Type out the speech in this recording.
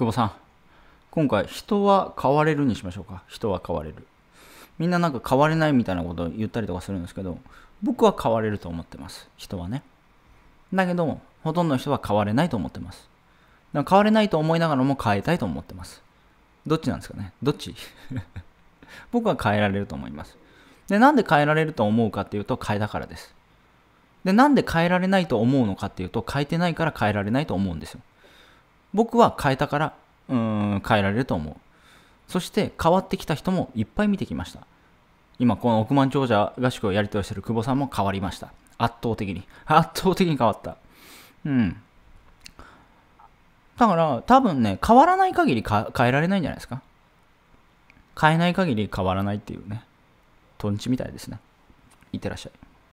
久保さん。今回、人は変われるにしましょうか。人は変われる。みんななんか変われないみたいなことを言ったりとかするんですけど、僕は変われると思ってます。人はね。だけど、ほとんどの人は変われないと思ってます。変われないと思いながらも変えたいと思ってます。どっちなんですかねどっち 僕は変えられると思います。で、なんで変えられると思うかっていうと変えたからです。で、なんで変えられないと思うのかっていうと変えてないから変えられないと思うんですよ。僕は変えたから、うん、変えられると思う。そして変わってきた人もいっぱい見てきました。今この億万長者合宿をやり取りしてる久保さんも変わりました。圧倒的に。圧倒的に変わった。うん。だから多分ね、変わらない限り変えられないんじゃないですか。変えない限り変わらないっていうね。とんちみたいですね。いってらっしゃい。